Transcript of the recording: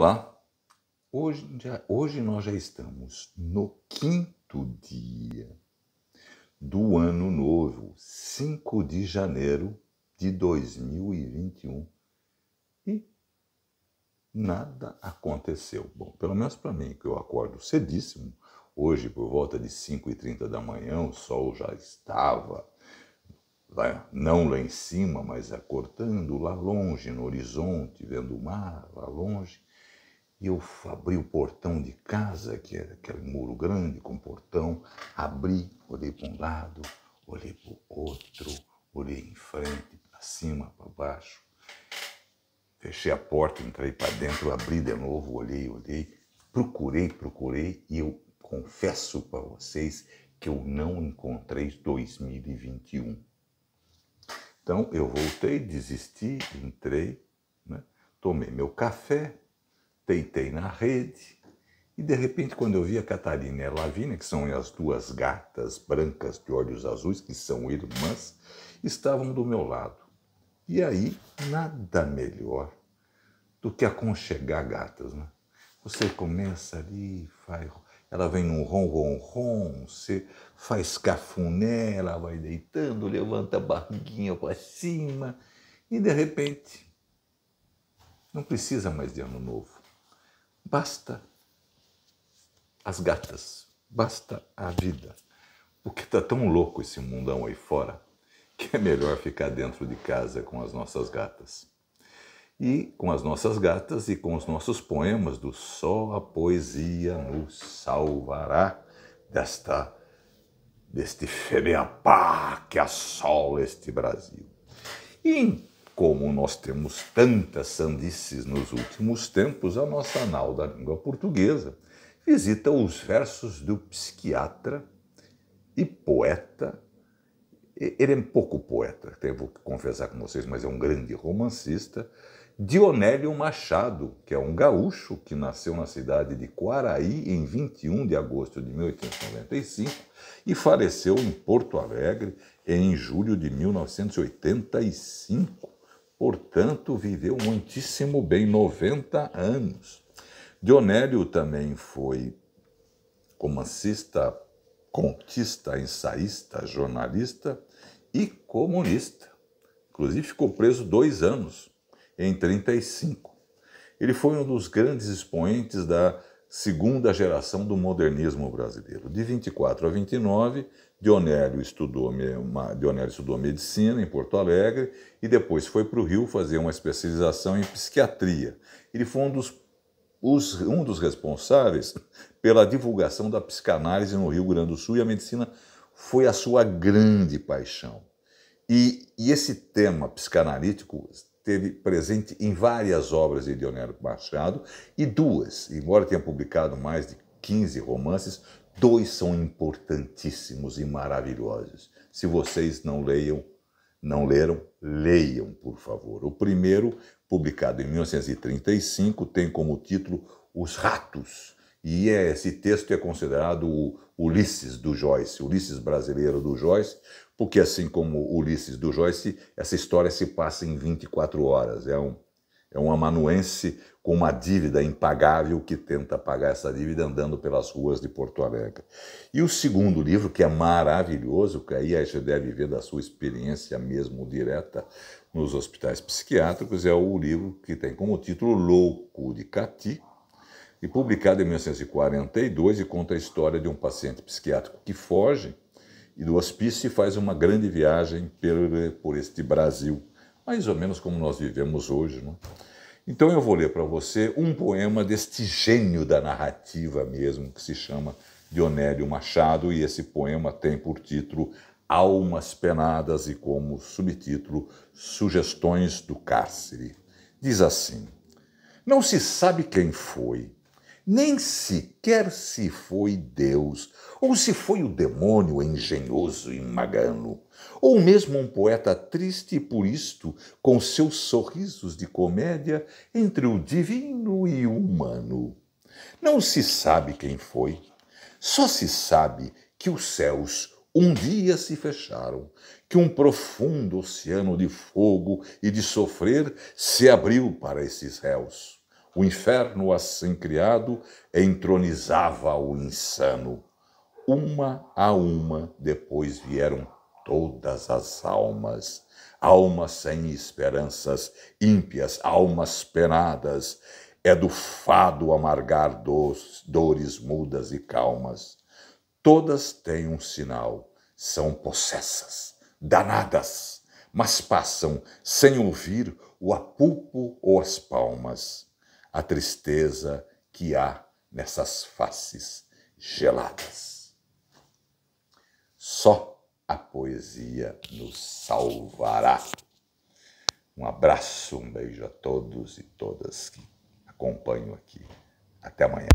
Olá. Hoje, já, hoje nós já estamos no quinto dia do ano novo, 5 de janeiro de 2021. E nada aconteceu. Bom, pelo menos para mim, que eu acordo cedíssimo. Hoje, por volta de 5h30 da manhã, o sol já estava Lá, não lá em cima, mas acordando lá longe, no horizonte, vendo o mar lá longe. E eu abri o portão de casa, que era aquele muro grande com portão, abri, olhei para um lado, olhei para o outro, olhei em frente, para cima, para baixo. Fechei a porta, entrei para dentro, abri de novo, olhei, olhei, procurei, procurei e eu confesso para vocês que eu não encontrei 2021. Então eu voltei, desisti, entrei, né? tomei meu café, deitei na rede e de repente, quando eu vi a Catarina e a Lavínia, que são as duas gatas brancas de olhos azuis, que são irmãs, estavam do meu lado. E aí, nada melhor do que aconchegar gatas, né? Você começa ali, faz, ela vem num ron, ron ron, você faz cafuné, ela vai deitando, levanta a barriguinha para cima e de repente não precisa mais de ano novo Basta as gatas, basta a vida. Porque está tão louco esse mundão aí fora que é melhor ficar dentro de casa com as nossas gatas. E com as nossas gatas e com os nossos poemas do Só a Poesia nos salvará desta deste femeapá que assola este Brasil. E como nós temos tantas sandices nos últimos tempos, a nossa anal da língua portuguesa visita os versos do psiquiatra e poeta. Ele é um pouco poeta, tenho que confessar com vocês, mas é um grande romancista. Dionélio Machado, que é um gaúcho que nasceu na cidade de Quaraí em 21 de agosto de 1895 e faleceu em Porto Alegre em julho de 1985. Portanto, viveu muitíssimo bem, 90 anos. Dionélio também foi romancista, contista, ensaísta, jornalista e comunista. Inclusive, ficou preso dois anos, em 1935. Ele foi um dos grandes expoentes da segunda geração do modernismo brasileiro. De 24 a 29, Dionélio estudou, Dionélio estudou medicina em Porto Alegre e depois foi para o Rio fazer uma especialização em psiquiatria. Ele foi um dos, os, um dos responsáveis pela divulgação da psicanálise no Rio Grande do Sul e a medicina foi a sua grande paixão. E, e esse tema psicanalítico esteve presente em várias obras de Leonardo Machado e duas, embora tenha publicado mais de 15 romances, dois são importantíssimos e maravilhosos. Se vocês não leiam, não leram, leiam, por favor. O primeiro, publicado em 1935, tem como título Os Ratos, e esse texto é considerado o Ulisses do Joyce, Ulisses brasileiro do Joyce, porque assim como Ulisses do Joyce, essa história se passa em 24 horas. É um, é um amanuense com uma dívida impagável que tenta pagar essa dívida andando pelas ruas de Porto Alegre. E o segundo livro, que é maravilhoso, que aí a gente deve ver da sua experiência mesmo direta nos hospitais psiquiátricos, é o livro que tem como título Louco de Cati, e publicado em 1942 e conta a história de um paciente psiquiátrico que foge e do hospício e faz uma grande viagem por este Brasil, mais ou menos como nós vivemos hoje. Não? É? Então eu vou ler para você um poema deste gênio da narrativa mesmo, que se chama Dionélio Machado, e esse poema tem por título Almas Penadas e como subtítulo Sugestões do Cárcere. Diz assim: Não se sabe quem foi nem sequer se foi Deus, ou se foi o demônio engenhoso e magano, ou mesmo um poeta triste por isto, com seus sorrisos de comédia entre o divino e o humano. Não se sabe quem foi, só se sabe que os céus um dia se fecharam, que um profundo oceano de fogo e de sofrer se abriu para esses réus. O inferno, assim criado, entronizava o insano. Uma a uma depois vieram todas as almas. Almas sem esperanças, ímpias, almas penadas. É do fado amargar dores mudas e calmas. Todas têm um sinal, são possessas, danadas, mas passam sem ouvir o apulpo ou as palmas a tristeza que há nessas faces geladas. Só a poesia nos salvará. Um abraço, um beijo a todos e todas que acompanham aqui. Até amanhã.